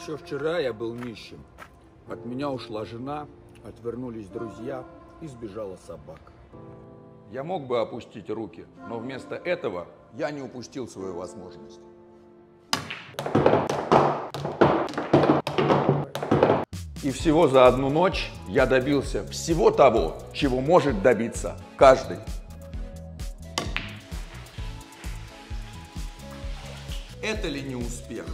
Еще вчера я был нищим. От меня ушла жена, отвернулись друзья и сбежала собака. Я мог бы опустить руки, но вместо этого я не упустил свою возможность. И всего за одну ночь я добился всего того, чего может добиться каждый. Это ли не успех?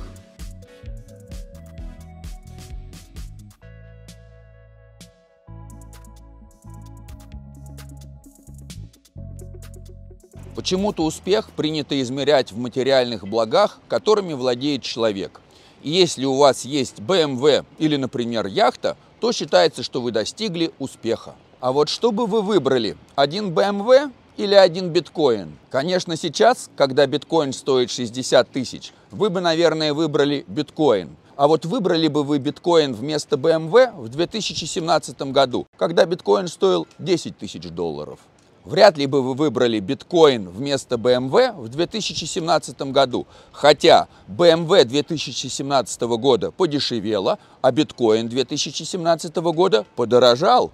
Почему-то успех принято измерять в материальных благах, которыми владеет человек. И если у вас есть BMW эм или, например, яхта, то считается, что вы достигли успеха. А вот что бы вы выбрали? Один BMW эм или один биткоин? Конечно, сейчас, когда биткоин стоит 60 тысяч, вы бы, наверное, выбрали биткоин. А вот выбрали бы вы биткоин вместо BMW эм в 2017 году, когда биткоин стоил 10 тысяч долларов вряд ли бы вы выбрали биткоин вместо BMW в 2017 году. Хотя BMW 2017 года подешевела, а биткоин 2017 года подорожал.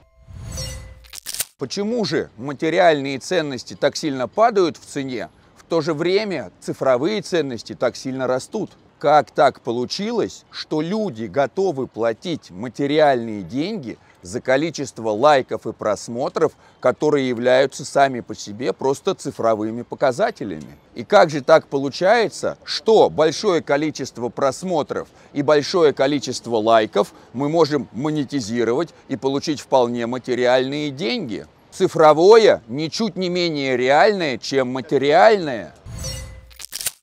Почему же материальные ценности так сильно падают в цене, в то же время цифровые ценности так сильно растут? Как так получилось, что люди готовы платить материальные деньги за количество лайков и просмотров, которые являются сами по себе просто цифровыми показателями? И как же так получается, что большое количество просмотров и большое количество лайков мы можем монетизировать и получить вполне материальные деньги? Цифровое ничуть не менее реальное, чем материальное.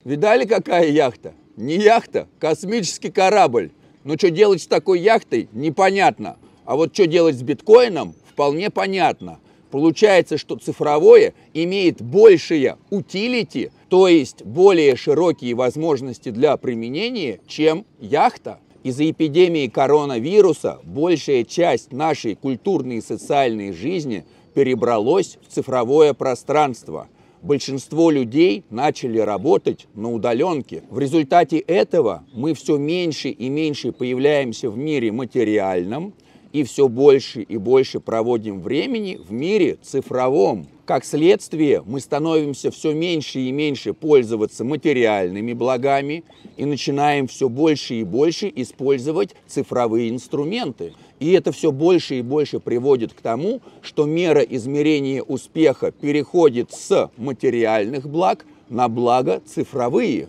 Видали, какая яхта? Не яхта, космический корабль. Но что делать с такой яхтой, непонятно. А вот что делать с биткоином, вполне понятно. Получается, что цифровое имеет большее утилити, то есть более широкие возможности для применения, чем яхта. Из-за эпидемии коронавируса большая часть нашей культурной и социальной жизни перебралась в цифровое пространство – Большинство людей начали работать на удаленке. В результате этого мы все меньше и меньше появляемся в мире материальном, и все больше и больше проводим времени в мире цифровом. Как следствие, мы становимся все меньше и меньше пользоваться материальными благами и начинаем все больше и больше использовать цифровые инструменты. И это все больше и больше приводит к тому, что мера измерения успеха переходит с материальных благ на благо цифровые.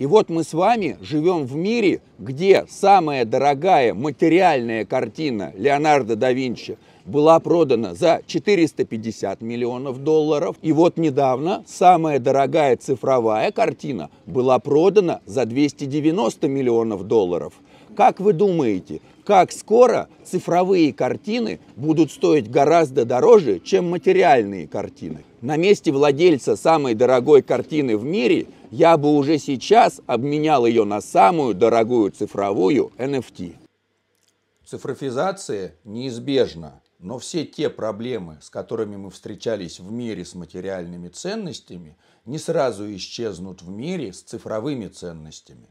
И вот мы с вами живем в мире, где самая дорогая материальная картина Леонардо да Винчи была продана за 450 миллионов долларов. И вот недавно самая дорогая цифровая картина была продана за 290 миллионов долларов. Как вы думаете, как скоро цифровые картины будут стоить гораздо дороже, чем материальные картины. На месте владельца самой дорогой картины в мире я бы уже сейчас обменял ее на самую дорогую цифровую NFT. Цифровизация неизбежна, но все те проблемы, с которыми мы встречались в мире с материальными ценностями, не сразу исчезнут в мире с цифровыми ценностями.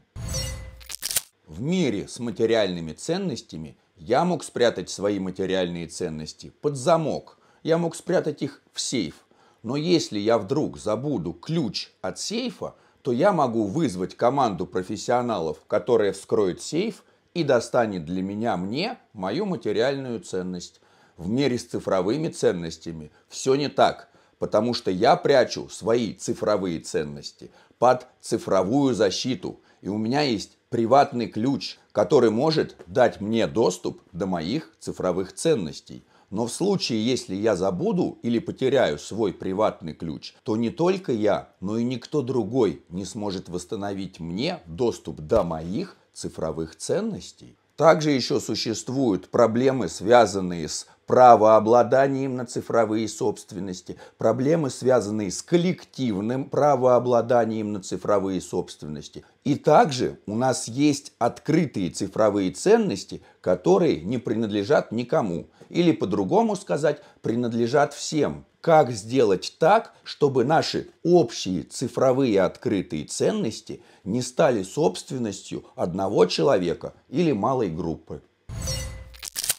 В мире с материальными ценностями я мог спрятать свои материальные ценности под замок. Я мог спрятать их в сейф. Но если я вдруг забуду ключ от сейфа, то я могу вызвать команду профессионалов, которая вскроет сейф и достанет для меня мне мою материальную ценность. В мире с цифровыми ценностями все не так, потому что я прячу свои цифровые ценности под цифровую защиту, и у меня есть приватный ключ, который может дать мне доступ до моих цифровых ценностей. Но в случае, если я забуду или потеряю свой приватный ключ, то не только я, но и никто другой не сможет восстановить мне доступ до моих цифровых ценностей. Также еще существуют проблемы, связанные с правообладанием на цифровые собственности, проблемы, связанные с коллективным правообладанием на цифровые собственности. И также у нас есть открытые цифровые ценности, которые не принадлежат никому. Или по-другому сказать, принадлежат всем как сделать так, чтобы наши общие цифровые открытые ценности не стали собственностью одного человека или малой группы.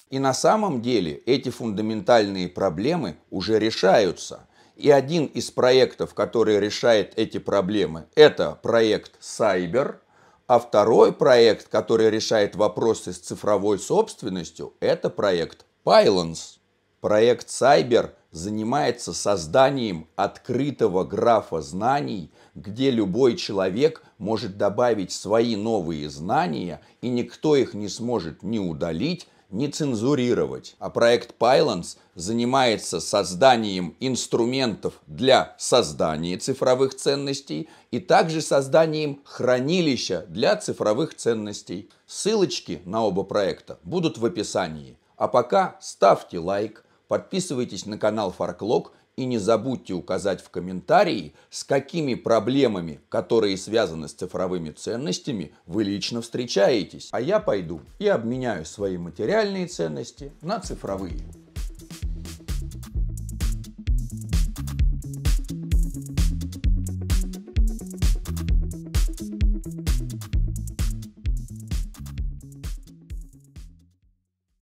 И на самом деле эти фундаментальные проблемы уже решаются. И один из проектов, который решает эти проблемы, это проект Cyber, а второй проект, который решает вопросы с цифровой собственностью, это проект Pylons. Проект Cyber занимается созданием открытого графа знаний, где любой человек может добавить свои новые знания, и никто их не сможет ни удалить, не цензурировать. А проект Pylons занимается созданием инструментов для создания цифровых ценностей и также созданием хранилища для цифровых ценностей. Ссылочки на оба проекта будут в описании. А пока ставьте лайк, Подписывайтесь на канал Фарклог и не забудьте указать в комментарии, с какими проблемами, которые связаны с цифровыми ценностями, вы лично встречаетесь. А я пойду и обменяю свои материальные ценности на цифровые.